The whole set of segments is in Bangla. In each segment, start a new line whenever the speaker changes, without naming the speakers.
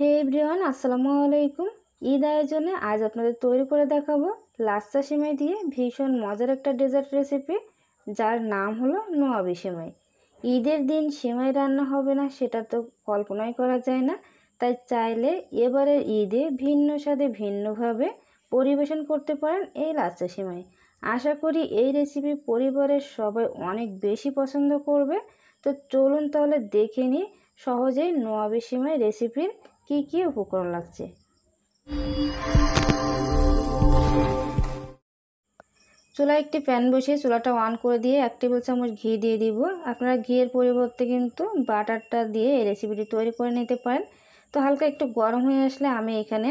হে এভরিওয়ান আসসালামু আলাইকুম ঈদ আয়োজনে আজ আপনাদের তৈরি করে দেখাবো লাচ্চা সেমাই দিয়ে ভীষণ মজার একটা ডেজার্ট রেসিপি যার নাম হলো নোয়াবি সেমাই ঈদের দিন সেমাই রান্না হবে না সেটা তো কল্পনাই করা যায় না তাই চাইলে এবারের ঈদে ভিন্ন স্বাদে ভিন্নভাবে পরিবেশন করতে পারেন এই লাচ্চা সেমাই আশা করি এই রেসিপি পরিবারের সবাই অনেক বেশি পছন্দ করবে তো চলুন তাহলে দেখে নিই সহজেই নোয়াবি সেমাই রেসিপির কি কি উপকরণ লাগছে চুলায় একটি প্যান বসিয়ে চুলাটা অন করে দিয়ে এক টেবিল চামচ ঘি দিয়ে দিব আপনারা ঘিয়ের পরিবর্তে কিন্তু বাটারটা দিয়ে এই রেসিপিটি তৈরি করে নিতে পারেন তো হালকা একটু গরম হয়ে আসলে আমি এখানে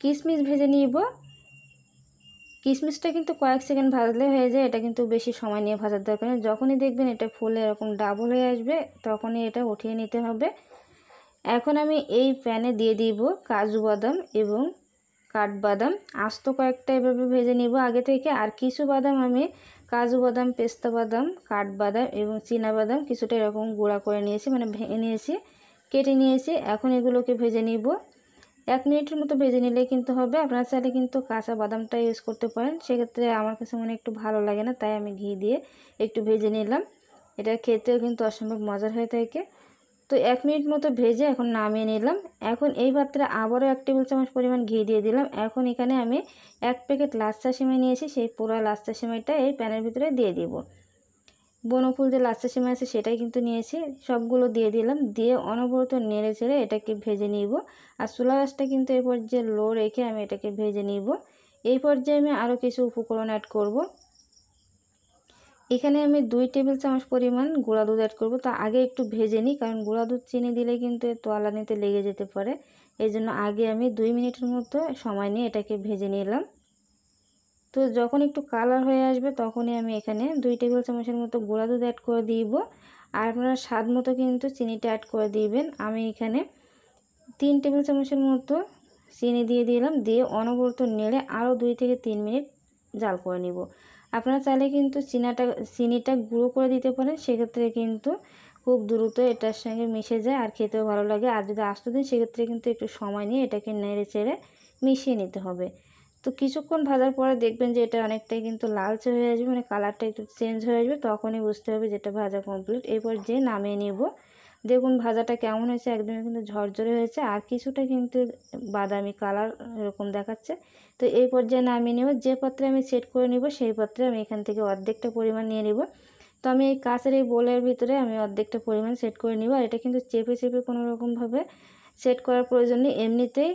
কিশমিশ ভেজে নিব কিশমিশটা কিন্তু কয়েক সেকেন্ড ভাজলে হয়ে যায় এটা কিন্তু বেশি সময় নিয়ে ভাজার দরকার নেই যখনই দেখবেন এটা ফুলে এরকম ডাবল হয়ে আসবে তখনই এটা উঠিয়ে নিতে হবে এখন আমি এই প্যানে দিয়ে দিব কাজু বাদাম এবং কাঠবাদাম আস্ত কয়েকটা এভাবে ভেজে নিব আগে থেকে আর কিছু বাদাম আমি কাজু বাদাম পেস্তা বাদাম কাঠবাদাম এবং বাদাম কিছুটা এরকম গুঁড়া করে নিয়েছি মানে ভেঙে নিয়েছি কেটে নিয়েছি এখন এগুলোকে ভেজে নিব এক মিনিটের মতো ভেজে নিলে কিন্তু হবে আপনারা চাইলে কিন্তু কাঁচা বাদামটা ইউজ করতে পারেন সেক্ষেত্রে আমার কাছে মনে একটু ভালো লাগে না তাই আমি ঘি দিয়ে একটু ভেজে নিলাম এটা খেতেও কিন্তু অসম্ভব মজার হয়ে থাকে তো এক মিনিট মতো ভেজে এখন নামিয়ে নিলাম এখন এই পাত্রে আবারও এক টেবিল চামচ পরিমাণ ঘি দিয়ে দিলাম এখন এখানে আমি এক প্যাকেট লাচ্চা সিমাই নিয়েছি সেই পুরো লাচ্চা সিমাইটা এই প্যানের ভিতরে দিয়ে দিব বনফুল যে লাচ্চা সিমাই আছে সেটাই কিন্তু নিয়েছি সবগুলো দিয়ে দিলাম দিয়ে অনবরত নেড়ে ছেড়ে এটাকে ভেজে নিব আর চুলা গাছটা কিন্তু এরপর যে লো রেখে আমি এটাকে ভেজে নিব এই পর্যায়ে আমি আরও কিছু উপকরণ অ্যাড করব এখানে আমি দুই টেবিল চামচ পরিমাণ গুঁড়া দুধ অ্যাড করব তো আগে একটু ভেজে নিই কারণ গুঁড়া দুধ চিনি দিলে কিন্তু তোয়ালা নিতে লেগে যেতে পারে এই জন্য আগে আমি দুই মিনিটের মতো সময় নিয়ে এটাকে ভেজে নিলাম তো যখন একটু কালার হয়ে আসবে তখনই আমি এখানে দুই টেবিল চামচের মতো গুঁড়া দুধ অ্যাড করে দিব আর আপনারা স্বাদ মতো কিন্তু চিনিটা অ্যাড করে দিবেন আমি এখানে তিন টেবিল চামচের মতো চিনি দিয়ে দিলাম দিয়ে অনবরত নেড়ে আরও দুই থেকে তিন মিনিট জাল করে নিব আপনারা চাইলে কিন্তু চিনাটা চিনিটা গুঁড়ো করে দিতে পারেন সেক্ষেত্রে কিন্তু খুব দ্রুত এটার সঙ্গে মিশে যায় আর খেতেও ভালো লাগে আর যদি আসতে দিন সেক্ষেত্রে কিন্তু একটু সময় নিয়ে এটাকে নেড়ে চেড়ে মিশিয়ে নিতে হবে তো কিছুক্ষণ ভাজার পরে দেখবেন যে এটা অনেকটাই কিন্তু লালচে হয়ে আসবে মানে কালারটা একটু চেঞ্জ হয়ে আসবে তখনই বুঝতে হবে যেটা ভাজা কমপ্লিট এরপর যে নামিয়ে নেব দেখুন ভাজাটা কেমন হয়েছে একদমই কিন্তু ঝরঝরে হয়েছে আর কিছুটা কিন্তু বাদামি কালার এরকম দেখাচ্ছে তো এই পর্যায়ে নামিয়ে নেব যে পাত্রে আমি সেট করে নেব সেই পাত্রে আমি এখান থেকে অর্ধেকটা পরিমাণ নিয়ে নেব তো আমি এই কাঁচের এই বোলের ভিতরে আমি অর্ধেকটা পরিমাণ সেট করে নিব আর এটা কিন্তু চেপে চেপে কোনো রকমভাবে সেট করার প্রয়োজন নেই এমনিতেই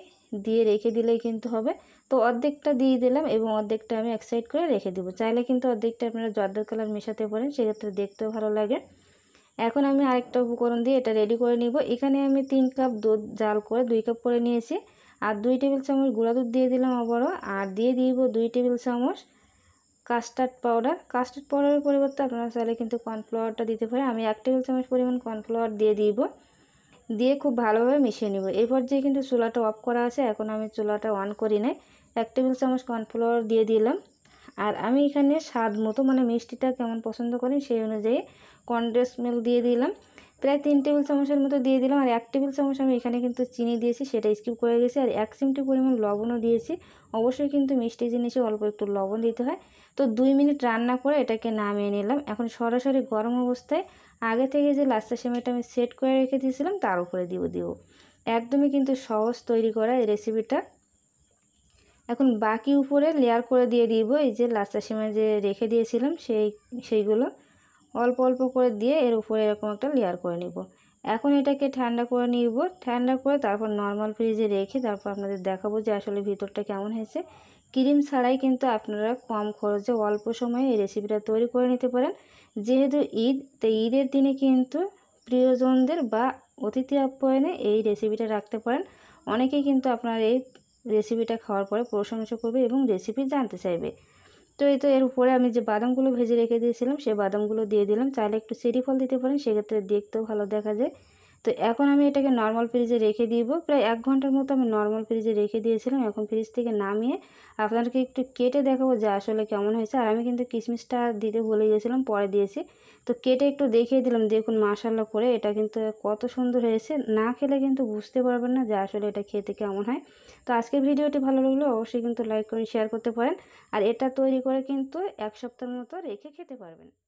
দিয়ে রেখে দিলেই কিন্তু হবে তো অর্ধেকটা দিয়ে দিলাম এবং অর্ধেকটা আমি এক সাইড করে রেখে দিব চাইলে কিন্তু অর্ধেকটা আপনারা জর্দার কালার মেশাতে পারেন সেক্ষেত্রে দেখতেও ভালো লাগে এখন আমি আরেকটা উপকরণ দিয়ে এটা রেডি করে নিব এখানে আমি তিন কাপ দুধ জাল করে দুই কাপ করে নিয়েছি আর দুই টেবিল চামচ গুঁড়া দুধ দিয়ে দিলাম আবারও আর দিয়ে দিব দুই টেবিল চামচ কাস্টার্ড পাউডার কাস্টার্ড পাউডারের পরিবর্তে আপনারা চাইলে কিন্তু কর্নফ্লাওয়ারটা দিতে পারে আমি এক টেবিল চামচ পরিমাণ কর্নফ্লাওয়ার দিয়ে দিব দিয়ে খুব ভালোভাবে মিশিয়ে নিব এরপর যে কিন্তু চুলাটা অফ করা আছে এখন আমি চুলাটা অন করি নাই এক টেবিল চামচ কর্নফ্লাওয়ার দিয়ে দিলাম আর আমি এখানে স্বাদ মতো মানে মিষ্টিটা কেমন পছন্দ করেন সেই অনুযায়ী কনডেন্স মিল্ক দিয়ে দিলাম প্রায় তিন টেবিল চামচের মতো দিয়ে দিলাম আর এক টেবিল চামচ আমি এখানে কিন্তু চিনি দিয়েছি সেটা স্কিপ করে গেছি আর এক চিমটি পরিমাণ লবণও দিয়েছি অবশ্যই কিন্তু মিষ্টি জিনিসে অল্প একটু লবণ দিতে হয় তো দুই মিনিট রান্না করে এটাকে নামিয়ে নিলাম এখন সরাসরি গরম অবস্থায় আগে থেকে যে লাস্টের সময়টা আমি সেট করে রেখে দিয়েছিলাম তার উপরে দিব দিব একদমই কিন্তু সহজ তৈরি করা এই রেসিপিটা এখন বাকি উপরে লেয়ার করে দিয়ে দিব এই যে লাস্টা সিমে যে রেখে দিয়েছিলাম সেই সেইগুলো অল্প অল্প করে দিয়ে এর উপরে এরকম একটা লেয়ার করে নিব এখন এটাকে ঠান্ডা করে নিব ঠান্ডা করে তারপর নর্মাল ফ্রিজে রেখে তারপর আপনাদের দেখাবো যে আসলে ভিতরটা কেমন হয়েছে ক্রিম ছাড়াই কিন্তু আপনারা কম খরচে অল্প সময়ে এই রেসিপিটা তৈরি করে নিতে পারেন যেহেতু ঈদ তো ঈদের দিনে কিন্তু প্রিয়জনদের বা অতিথি আপ্যায়নে এই রেসিপিটা রাখতে পারেন অনেকেই কিন্তু আপনার এই রেসিপিটা খাওয়ার পরে প্রশংসা করবে এবং রেসিপি জানতে চাইবে তো এই তো এর উপরে আমি যে বাদামগুলো ভেজে রেখে দিয়েছিলাম সেই বাদামগুলো দিয়ে দিলাম চাইলে একটু সেরি ফল দিতে পারেন সেক্ষেত্রে দেখতেও ভালো দেখা যায় তো এখন আমি এটাকে নর্মাল ফ্রিজে রেখে দিব প্রায় এক ঘন্টার মতো আমি নর্মাল ফ্রিজে রেখে দিয়েছিলাম এখন ফ্রিজ থেকে নামিয়ে আপনাদেরকে একটু কেটে দেখাবো যে আসলে কেমন হয়েছে আর আমি কিন্তু কিশমিশটা দিতে ভুলে গিয়েছিলাম পরে দিয়েছি তো কেটে একটু দেখিয়ে দিলাম দেখুন মাশাল্লা করে এটা কিন্তু কত সুন্দর হয়েছে না খেলে কিন্তু বুঝতে পারবেন না যে আসলে এটা খেতে কেমন হয় তো আজকের ভিডিওটি ভালো লাগলে অবশ্যই কিন্তু লাইক করুন শেয়ার করতে পারেন আর এটা তৈরি করে কিন্তু এক সপ্তাহের মতো রেখে খেতে পারবেন